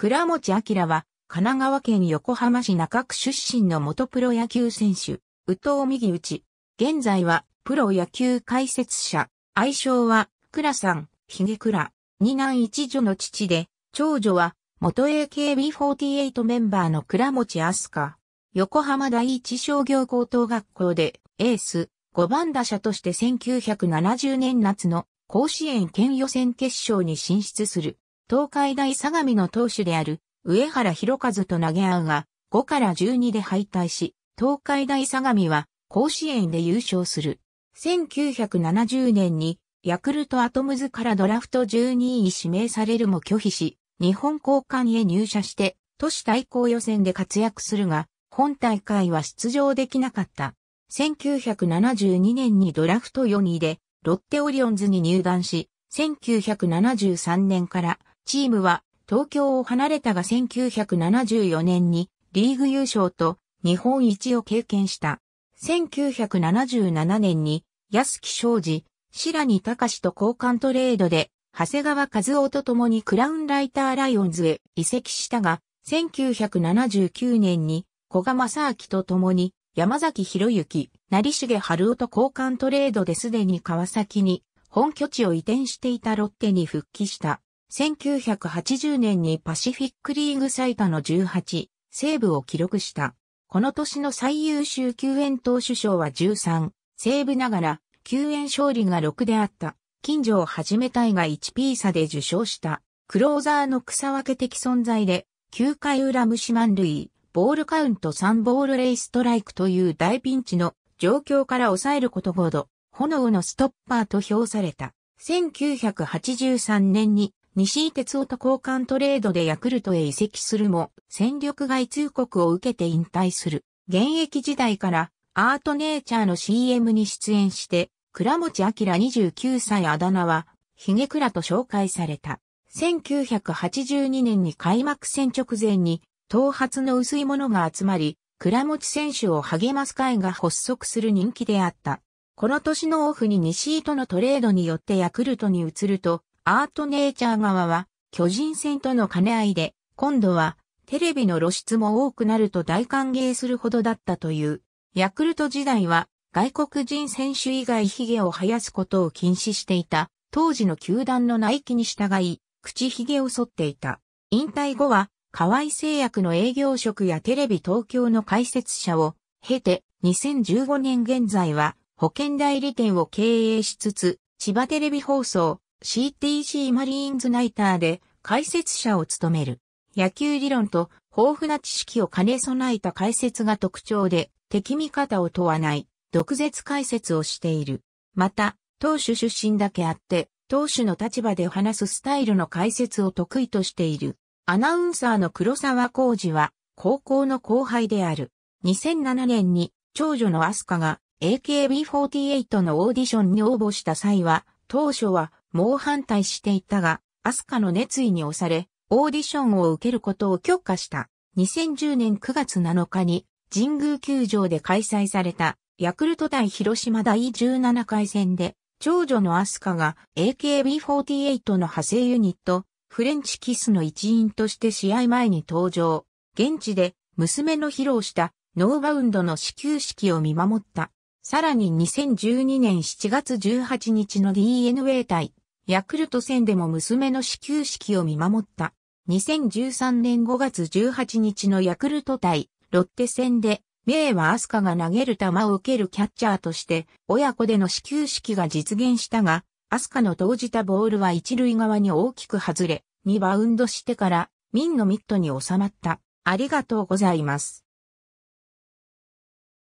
倉持明は、神奈川県横浜市中区出身の元プロ野球選手、宇藤右内。現在は、プロ野球解説者、愛称は、倉さん、ひげ倉、二男一女の父で、長女は、元 AKB48 メンバーの倉持飛鳥。横浜第一商業高等学校で、エース、5番打者として1970年夏の甲子園県予選決勝に進出する。東海大相模の投手である上原博和と投げ合うが、5から12で敗退し、東海大相模は甲子園で優勝する。1970年にヤクルトアトムズからドラフト12位に指名されるも拒否し、日本交換へ入社して都市対抗予選で活躍するが、本大会は出場できなかった。1972年にドラフト4位でロッテオリオンズに入団し、1973年からチームは東京を離れたが1974年にリーグ優勝と日本一を経験した。1977年に安木昌司、白木隆と交換トレードで長谷川和夫と共にクラウンライターライオンズへ移籍したが、1979年に古賀正明と共に山崎博之、成重春夫と交換トレードですでに川崎に本拠地を移転していたロッテに復帰した。1980年にパシフィックリーグ最多の18、セーブを記録した。この年の最優秀救援投手賞は13、セーブながら、救援勝利が6であった。近所を始めたいが1ー差で受賞した。クローザーの草分け的存在で、9回裏虫満塁、ボールカウント3ボールレイストライクという大ピンチの状況から抑えることほど、炎のストッパーと評された。1983年に西井哲夫と交換トレードでヤクルトへ移籍するも、戦力外通告を受けて引退する。現役時代からアートネイチャーの CM に出演して、倉持明29歳あだ名は、ヒゲ倉と紹介された。1982年に開幕戦直前に、頭髪の薄いものが集まり、倉持選手を励ます会が発足する人気であった。この年のオフに西井とのトレードによってヤクルトに移ると、アートネイチャー側は巨人戦との兼ね合いで、今度はテレビの露出も多くなると大歓迎するほどだったという。ヤクルト時代は外国人選手以外髭を生やすことを禁止していた。当時の球団の内規に従い、口髭を剃っていた。引退後は、河合製薬の営業職やテレビ東京の解説者を経て、2015年現在は保険代理店を経営しつつ、千葉テレビ放送、CTC マリーンズナイターで解説者を務める。野球理論と豊富な知識を兼ね備えた解説が特徴で、敵味方を問わない、独舌解説をしている。また、投手出身だけあって、投手の立場で話すスタイルの解説を得意としている。アナウンサーの黒沢浩二は、高校の後輩である。2007年に、長女のアスカが AKB48 のオーディションに応募した際は、当初は猛反対していたが、アスカの熱意に押され、オーディションを受けることを許可した。2010年9月7日に、神宮球場で開催された、ヤクルト対広島第17回戦で、長女のアスカが AKB48 の派生ユニット、フレンチキスの一員として試合前に登場。現地で娘の披露したノーバウンドの始球式を見守った。さらに2012年7月18日の DNA 対ヤクルト戦でも娘の始球式を見守った。2013年5月18日のヤクルト対ロッテ戦で、名はアスカが投げる球を受けるキャッチャーとして、親子での始球式が実現したが、アスカの投じたボールは一塁側に大きく外れ、2バウンドしてから、ミンのミットに収まった。ありがとうございます。